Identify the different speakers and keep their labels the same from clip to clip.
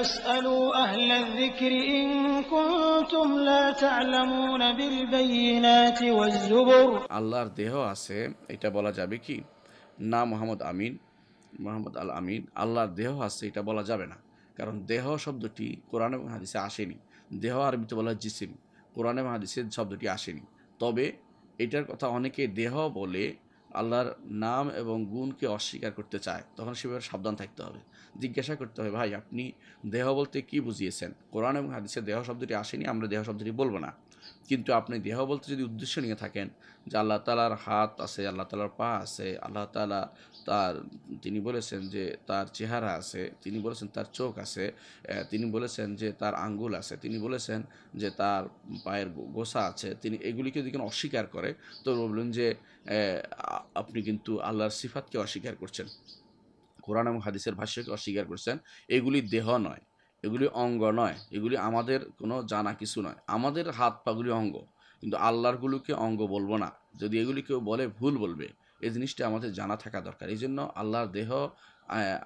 Speaker 1: আল্লাহর
Speaker 2: দেহ আছে এটা বলা যাবে কি না মোহাম্মদ আমিন মোহাম্মদ আল আমিন আল্লাহর দেহ আছে এটা বলা যাবে না কারণ দেহ শব্দটি কোরআনে মহাদিসে আসেনি দেহ আরবিতে বলা জিসিম কোরআনে মহাদিসের শব্দটি আসেনি তবে এটার কথা অনেকে দেহ বলে আল্লাহর নাম এবং গুণকে অস্বীকার করতে চায় তখন সেভাবে সাবধান থাকতে হবে জিজ্ঞাসা করতে হবে ভাই আপনি দেহ বলতে কি বুঝিয়েছেন কোরআন এবং হাদিসে দেহ শব্দটি আসেনি আমরা দেহ শব্দটি বলবো না কিন্তু আপনি দেহ বলতে যদি উদ্দেশ্য নিয়ে থাকেন যে আল্লাহ তালার হাত আছে আল্লাহ তালার পা আছে আল্লাহ তালা তার তিনি বলেছেন যে তার চেহারা আছে তিনি বলেছেন তার চোখ আছে তিনি বলেছেন যে তার আঙ্গুল আছে তিনি বলেছেন যে তার পায়ের গোসা আছে তিনি এগুলিকে যদি অস্বীকার করে তো বললেন যে আপনি কিন্তু আল্লাহর সিফাতকে অস্বীকার করছেন কোরআন এবং হাদিসের ভাষ্যকে অস্বীকার করছেন এগুলি দেহ নয় এগুলি অঙ্গ নয় এগুলি আমাদের কোনো জানা কিছু নয় আমাদের হাত পাগুলি অঙ্গ কিন্তু আল্লাহরগুলোকে অঙ্গ বলবো না যদি এগুলি কেউ বলে ভুল বলবে এই জিনিসটা আমাদের জানা থাকা দরকার এই জন্য আল্লাহর দেহ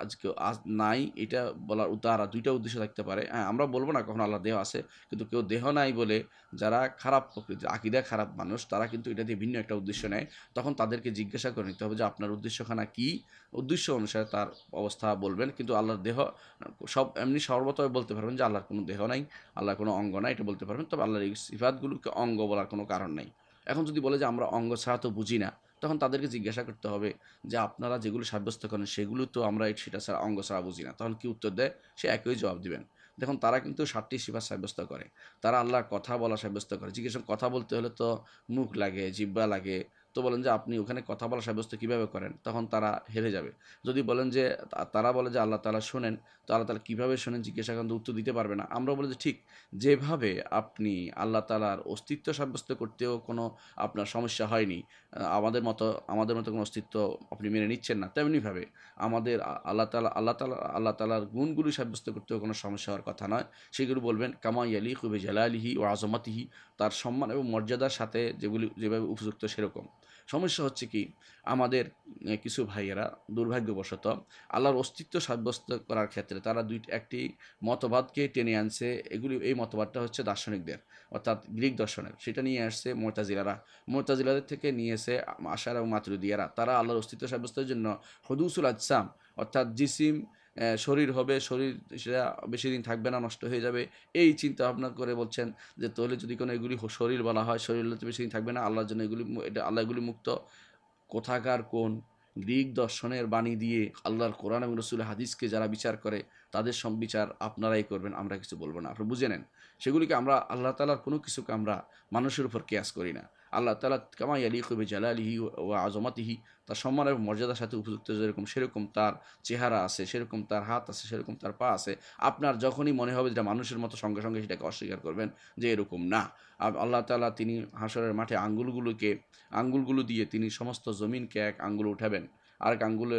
Speaker 2: আজকে আজ নাই এটা বলার উদারা দুইটা উদ্দেশ্য থাকতে পারে আমরা বলবো না কখন আল্লাহ দেহ আছে কিন্তু কেউ দেহ নাই বলে যারা খারাপ প্রকৃতি আকিদা খারাপ মানুষ তারা কিন্তু এটা দিয়ে ভিন্ন একটা উদ্দেশ্য নেয় তখন তাদেরকে জিজ্ঞাসা করে নিতে হবে যে আপনার উদ্দেশ্যখানা কী উদ্দেশ্য অনুসারে তার অবস্থা বলবেন কিন্তু আল্লাহর দেহ সব এমনি সর্বতভাবে বলতে পারবেন যে আল্লাহর কোনো দেহ নাই আল্লাহর কোনো অঙ্গ নাই এটা বলতে পারবেন তবে আল্লাহর এই সিফাতগুলোকে অঙ্গ বলার কোনো কারণ নেই এখন যদি বলে যে আমরা অঙ্গ ছাড়া তো বুঝি না তখন তাদেরকে জিজ্ঞাসা করতে হবে যে আপনারা যেগুলো সাব্যস্ত করেন সেগুলো তো আমরা সেটা ছাড়া অঙ্গ ছাড়া বুঝি না তখন কি উত্তর দেয় সে একই জবাব দিবেন দেখুন তারা কিন্তু ষাটটি সিফার সাব্যস্ত করে তারা আল্লাহর কথা বলা সাব্যস্ত করে জিজ্ঞেস কথা বলতে হলে তো মুখ লাগে জিব্বা লাগে তো বলেন যে আপনি ওখানে কথা বলা সাব্যস্ত কীভাবে করেন তখন তারা হেরে যাবে যদি বলেন যে তারা বলে যে আল্লাহ তালা শোনেন তো আল্লাহ তালা কীভাবে শোনেন জিজ্ঞাসা কিন্তু উত্তর দিতে পারবে না আমরা বলি যে ঠিক যেভাবে আপনি আল্লাহ তালার অস্তিত্ব সাব্যস্ত করতেও কোনো আপনার সমস্যা হয়নি আমাদের মতো আমাদের মতো কোনো অস্তিত্ব আপনি মেনে নিচ্ছেন না তেমনিভাবে আমাদের আল্লাহ তালা আল্লাহ তালা আল্লাহ তালার গুণগুলি সাব্যস্ত করতেও কোনো সমস্যা হওয়ার কথা নয় সেগুলো বলবেন কামাই আলী জালা আলিহি ও আজমাতিহি তার সম্মান এবং মর্যাদার সাথে যেগুলি যেভাবে উপযুক্ত সেরকম সমস্যা হচ্ছে কি আমাদের কিছু ভাইয়েরা দুর্ভাগ্যবশত আল্লাহর অস্তিত্ব সাব্যস্ত করার ক্ষেত্রে তারা দুই একটি মতবাদকে টেনে আনছে এগুলি এই মতবাদটা হচ্ছে দার্শনিকদের অর্থাৎ গ্রিক দর্শনের সেটা নিয়ে আসছে মোরতাজিলারা মোরতাজিলাদের থেকে নিয়েছে আশার এবং মাতৃদিয়ারা তারা আল্লাহর অস্তিত্ব সাব্যস্তের জন্য হদুসুল আজসাম অর্থাৎ জিসিম শরীর হবে শরীর সেটা বেশি দিন থাকবে না নষ্ট হয়ে যাবে এই চিন্তা ভাবনা করে বলছেন যে তোলে যদি কোনো এগুলি শরীর বলা হয় শরীর বেশি দিন থাকবে না আল্লাহর জন্য এগুলি এটা আল্লাহ এগুলি মুক্ত কোথাকার কোন গ্রিক দর্শনের বাণী দিয়ে আল্লাহর কোরআন এবং রসুল হাদিসকে যারা বিচার করে তাদের বিচার আপনারাই করবেন আমরা কিছু বলবো না আপনি বুঝে নেন সেগুলিকে আমরা আল্লাহ তালার কোনো কিছুকে আমরা মানুষের উপর কেয়াস করি না আল্লাহ তালা কামাই আলী কবি জালালিহি ও আজমাতিহি তার সম্মান এবং মর্যাদার সাথে উপযুক্ত যেরকম সেরকম তার চেহারা আছে সেরকম তার হাত আছে সেরকম তার পা আছে আপনার যখনই মনে হবে যেটা মানুষের মতো সঙ্গে সঙ্গে সেটাকে অস্বীকার করবেন যে এরকম না আল্লাহ তালা তিনি হাসরের মাঠে আঙ্গুলগুলোকে আঙ্গুলগুলো দিয়ে তিনি সমস্ত জমিনকে এক আঙ্গুল উঠাবেন আরেক আঙ্গুলে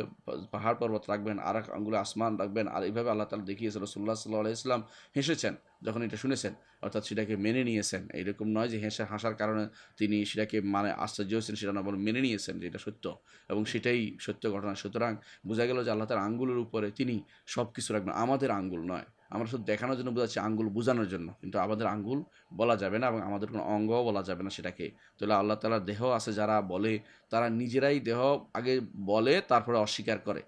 Speaker 2: পাহাড় পর্বত রাখবেন আর এক আঙ্গুলে আসমান রাখবেন আর এইভাবে আল্লাহ তালা দেখিয়েছেন রসুল্লাহ সাল্লাহ ইসলাম হেসেছেন যখন এটা শুনেছেন অর্থাৎ সেটাকে মেনে নিয়েছেন এরকম নয় যে হেসে হাসার কারণে তিনি সেটাকে মানে আশ্চর্য হয়েছেন সেটা না বলে মেনে নিয়েছেন যে এটা সত্য এবং সেটাই সত্য ঘটনা সুতরাং বোঝা গেল যে আল্লাহ তার আঙ্গুলের উপরে তিনি সব কিছু রাখবেন আমাদের আঙ্গুল নয় আমরা শুধু দেখানোর জন্য বোঝাচ্ছি আঙ্গুল বোঝানোর জন্য কিন্তু আমাদের আঙ্গুল বলা যাবে না এবং আমাদের কোনো অঙ্গও বলা যাবে না সেটাকে তাহলে আল্লাহ তালার দেহ আছে যারা বলে তারা নিজেরাই দেহ আগে বলে তারপরে অস্বীকার করে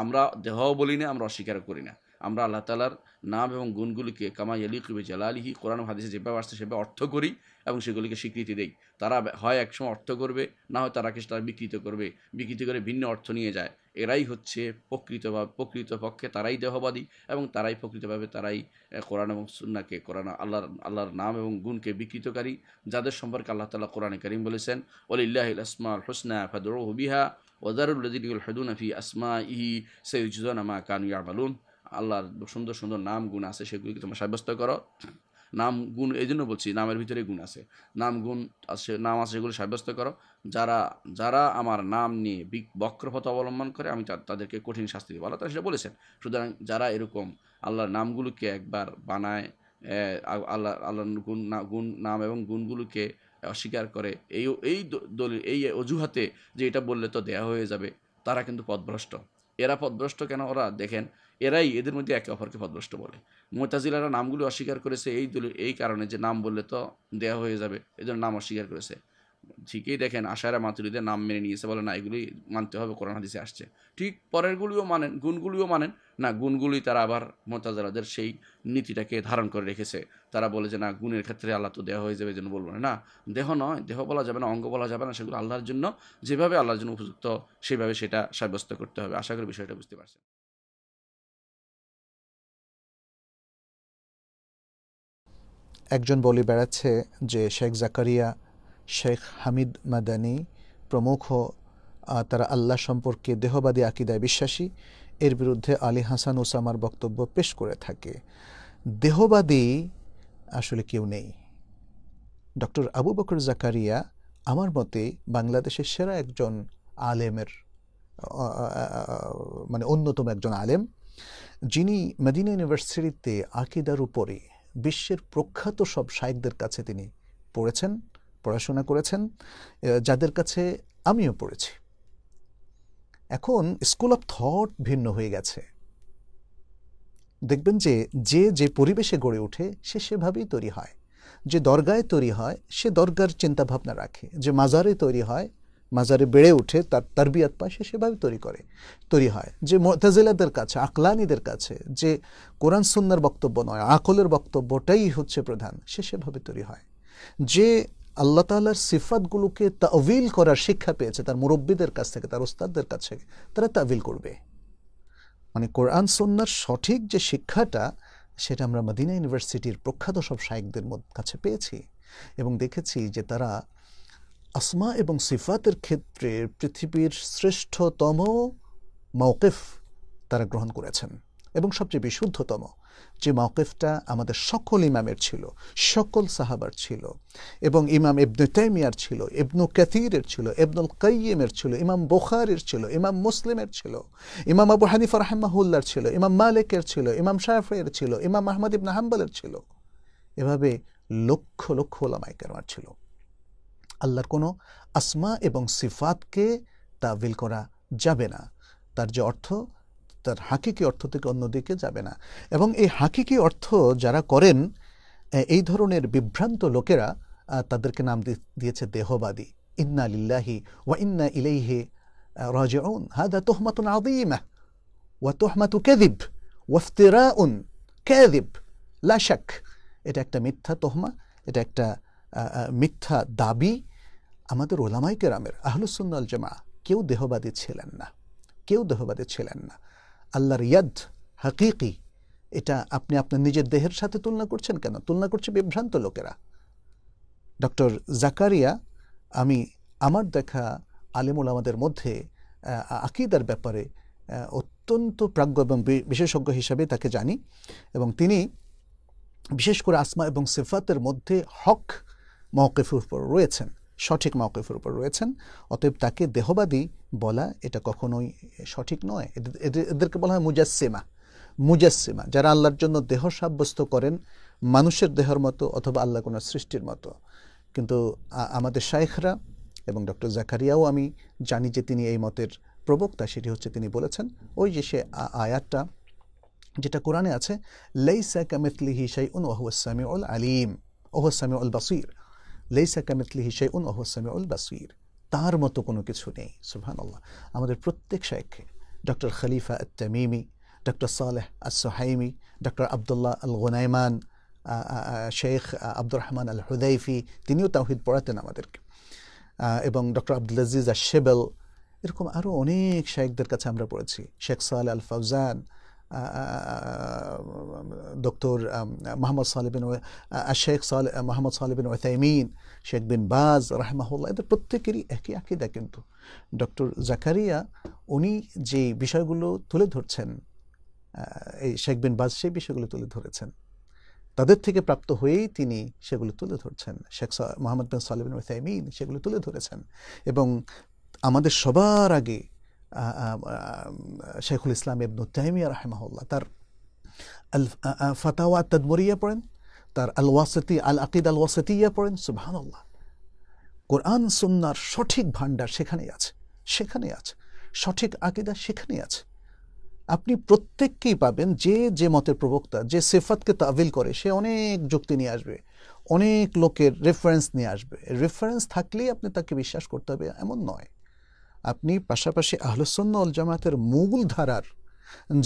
Speaker 2: আমরা দেহ বলি না আমরা অস্বীকার করি না আমরা আল্লাহ তালার নাম এবং গুণগুলিকে কামা ইয়ালিকুবি জালালিহি কোরআন হাদিসে যেভাবে আসছে সেভাবে অর্থ করি এবং সেগুলিকে স্বীকৃতি দেই তারা হয় একসময় অর্থ করবে না হয় তারা কিছু তারা বিকৃত করবে বিকৃত করে ভিন্ন অর্থ নিয়ে যায় এরাই হচ্ছে প্রকৃত প্রকৃতপক্ষে তারাই দেহবাদী এবং তারাই প্রকৃতভাবে তারাই কোরআন এবং সুন্নাকে কোরআন আল্লাহর আল্লাহর নাম এবং গুণকে বিকৃতকারী যাদের সম্পর্কে আল্লাহ তালা কোরআনে করিম বলেছেন অলিল্লাহ আসমা হোসনা ফাদর হুবিহা ওদারুল্লাদিনুল আফি আসমা ইহি সৈজুজান আমা কানু ইয়ামালুন আল্লাহর সুন্দর সুন্দর নাম গুণ আছে সেগুলিকে তোমরা সাব্যস্ত করো নাম গুণ এই জন্য বলছি নামের ভিতরে গুণ আছে নাম গুণ আছে নাম আছে এগুলো সাব্যস্ত করো যারা যারা আমার নাম নিয়ে বক্রপথ অবলম্বন করে আমি তাদেরকে কঠিন শাস্তি দিব আল্লাহ তারা সেটা বলেছেন সুতরাং যারা এরকম আল্লাহর নামগুলোকে একবার বানায় আল্লাহ আল্লাহ গুণ গুণ নাম এবং গুণগুলোকে অস্বীকার করে এই এই দলিল এই অজুহাতে যে এটা বললে তো দেয়া হয়ে যাবে তারা কিন্তু পথভ্রষ্ট এরা পথভ্রষ্ট কেন ওরা দেখেন এরাই এদের মধ্যে একে অপরকে পদভ্রষ্ট বলে মোতাজিলারা নামগুলি অস্বীকার করেছে এই দল এই কারণে যে নাম বললে তো দেয়া হয়ে যাবে এই নাম অস্বীকার করেছে ঠিকই দেখেন আশায়রা মাতুরিদের নাম মেনে নিয়েছে বলে না এগুলি মানতে হবে কোরআন হাদিসে আসছে ঠিক পরেরগুলিও মানেন গুণগুলিও মানেন না গুণগুলি তারা আবার মোতাজারাদের সেই নীতিটাকে ধারণ করে রেখেছে তারা বলে যে না গুণের ক্ষেত্রে আল্লাহ তো দেহ হয়ে যাবে যেন বলবো না না দেহ নয় দেহ বলা যাবে না অঙ্গ বলা যাবে না সেগুলো আল্লাহর জন্য যেভাবে আল্লাহর জন্য উপযুক্ত সেভাবে সেটা সাব্যস্ত করতে হবে আশা করি বিষয়টা বুঝতে পারছেন
Speaker 1: একজন বলে বেড়াচ্ছে যে শেখ জাকারিয়া শেখ হামিদ মাদানি প্রমুখ তারা আল্লাহ সম্পর্কে দেহবাদী আকিদায় বিশ্বাসী এর বিরুদ্ধে আলী হাসান ওসামার বক্তব্য পেশ করে থাকে দেহবাদী আসলে কেউ নেই ডক্টর আবু বকর জাকারিয়া আমার মতে বাংলাদেশের সেরা একজন আলেমের মানে অন্যতম একজন আলেম যিনি মদিনা ইউনিভার্সিটিতে আকিদার উপরে বিশ্বের প্রখ্যাত সব সাহিত্যদের কাছে তিনি পড়েছেন পড়াশোনা করেছেন যাদের কাছে আমিও পড়েছি এখন স্কুল অফ থট ভিন্ন হয়ে গেছে দেখবেন যে যে যে পরিবেশে গড়ে ওঠে সে সেভাবেই তৈরি হয় যে দরগায় তৈরি হয় সে দরগার চিন্তাভাবনা রাখে যে মাজারে তৈরি হয় মাজারে বেড়ে উঠে তার তারবিয়াত পায় সে সেভাবে তৈরি করে তৈরি হয় যে মোতাজিলাদের কাছে আকলানিদের কাছে যে কোরআন সুন্নার বক্তব্য নয় আকলের বক্তব্যটাই হচ্ছে প্রধান সে সেভাবে তৈরি হয় যে আল্লাহ তাল্লাহার সিফাতগুলোকে তাভিল করার শিক্ষা পেয়েছে তার মুরব্বীদের কাছ থেকে তার ওস্তাদদের কাছে তারা তাভিল করবে মানে কোরআন সন্ন্যার সঠিক যে শিক্ষাটা সেটা আমরা মদিনা ইউনিভার্সিটির প্রখ্যাত সব শায়েকদের কাছে পেয়েছি এবং দেখেছি যে তারা আসমা এবং সিফাতের ক্ষেত্রে পৃথিবীর শ্রেষ্ঠতম মাওকেফ তারা গ্রহণ করেছেন এবং সবচেয়ে বিশুদ্ধতম যে মাওকেফটা আমাদের সকল ইমামের ছিল সকল সাহাবার ছিল এবং ইমাম ইবনু তেমিয়ার ছিল ইবনু কাতিরের ছিল ইবনুল কাইমের ছিল ইমাম বোখারের ছিল ইমাম মুসলিমের ছিল ইমাম আবু হানিফ রহমাহুল্লার ছিল ইমাম মালিকের ছিল ইমাম শাহফের ছিল ইমাম মাহমুদ ইবনা হাম্বালের ছিল এভাবে লক্ষ লক্ষ ওলামাইকার ছিল আল্লাহর কোনো আসমা এবং সিফাতকে তাবিল করা যাবে না তার যে অর্থ তার হাকিকি অর্থ থেকে অন্যদিকে যাবে না এবং এই হাকিকি অর্থ যারা করেন এই ধরনের বিভ্রান্ত লোকেরা তাদেরকে নাম দিয়েছে দেহবাদী ইন্না লিল্লাহি ওয়া ইন্না ইলাইহি রাজিউন হাদা তুহমাতুন আযীমা ওয়া তুহমাতু কাযিব ইফতিরাউন কাযিব লা শাক এটা একটা মিথ্যা তোহমা এটা একটা মিথ্যা দাবি আমাদের ওলামাই কেরামের আহলুসুন্নাল জামা কেউ দেহবাদী ছিলেন না কেউ দেহবাদী ছিলেন না আল্লাহর ইয়াদ হাকিকি এটা আপনি আপনার নিজের দেহের সাথে তুলনা করছেন কেন তুলনা করছে বিভ্রান্ত লোকেরা ডক্টর জাকারিয়া আমি আমার দেখা আলিমুল আমাদের মধ্যে আকিদার ব্যাপারে অত্যন্ত প্রাজ্ঞ এবং বিশেষজ্ঞ হিসাবে তাকে জানি এবং তিনি বিশেষ করে আসমা এবং সিফাতের মধ্যে হক মওকেফের উপর রয়েছেন সঠিক মওকেফের উপর রয়েছেন অতএব তাকে দেহবাদী বলা এটা কখনোই সঠিক নয় এদেরকে বলা হয় মুজাসিমা মুজাসিমা যারা আল্লাহর জন্য দেহ সাব্যস্ত করেন মানুষের দেহর মতো অথবা আল্লাহ কোনো সৃষ্টির মতো কিন্তু আমাদের শায়েখরা এবং ডক্টর জাকারিয়াও আমি জানি যে তিনি এই মতের প্রবক্তা সেটি হচ্ছে তিনি বলেছেন ওই যে সে আয়াতটা যেটা কোরআনে আছে লেইসা কামিথলিহি শাই উন ওহুসামি উল আলিম ওহুসামি উল বাসির ليس كمثله شيء وهو السميع البصير তার মতো কোনো কিছু নেই সুবহান আল্লাহ আমাদের প্রত্যেক Sheikh doctor Khalifa Tamimi doctor Saleh Assuhaimi doctor Abdullah Al Ghunaiman Sheikh Abdur Rahman Al Hudhaifi তিনিও তাওহিদ পড়াতেন আমাদেরকে এবং ডক্টর আব্দুল আজিজ আশেবেল এরকম আরও অনেক শেখদের কাছে আমরা পড়েছি শেখ সালে আল ফাউজান دكتور محمد صالح بن الشيخ صالح محمد صالح بن عثيمين শেখ বিন বাজ রাহমাহুল্লাহ এদের প্রত্যেকেরই একই আকিদা কিন্তু ডক্টর জাকারিয়া উনি যে বিষয়গুলো তুলে ধরছেন এই শেখ বিন বাজ সেই বিষয়গুলো তুলে ধরেছেন তাদের থেকে প্রাপ্ত হয়েই তিনি সেগুলো তুলে ধরছেন শেখ মোহাম্মদ বিন সালিবিন ওথাইমিন সেগুলো তুলে ধরেছেন এবং আমাদের সবার আগে শেখুল ইসলাম ইবনু তাহমিয়া রাহেমাহুল্লাহ তার আল ফাতাওয়া তদমরিয়া পড়েন তার আল ওয়াসতি আল আকিদ আল ওয়াসতিয়া পড়েন আল্লাহ কোরআন সুন্নার সঠিক ভাণ্ডার সেখানেই আছে সেখানেই আছে সঠিক আকিদা সেখানেই আছে আপনি প্রত্যেককেই পাবেন যে যে মতের প্রবক্তা যে সেফাতকে তাবিল করে সে অনেক যুক্তি নিয়ে আসবে অনেক লোকের রেফারেন্স নিয়ে আসবে রেফারেন্স থাকলেই আপনি তাকে বিশ্বাস করতে হবে এমন নয় আপনি পাশাপাশি আহলসন্ন জামাতের মূল ধারার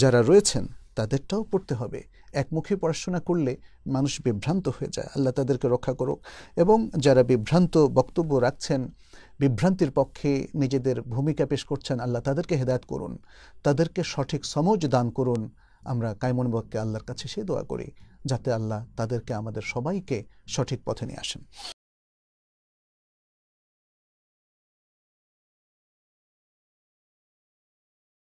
Speaker 1: যারা রয়েছেন তাদেরটাও পড়তে হবে একমুখী পড়াশোনা করলে মানুষ বিভ্রান্ত হয়ে যায় আল্লাহ তাদেরকে রক্ষা করুক এবং যারা বিভ্রান্ত বক্তব্য রাখছেন বিভ্রান্তির পক্ষে নিজেদের ভূমিকা পেশ করছেন আল্লাহ তাদেরকে হেদায়ত করুন তাদেরকে সঠিক সমজ দান করুন আমরা কাইমন বককে আল্লাহর কাছে সে দোয়া করি যাতে আল্লাহ তাদেরকে আমাদের সবাইকে সঠিক পথে নিয়ে আসেন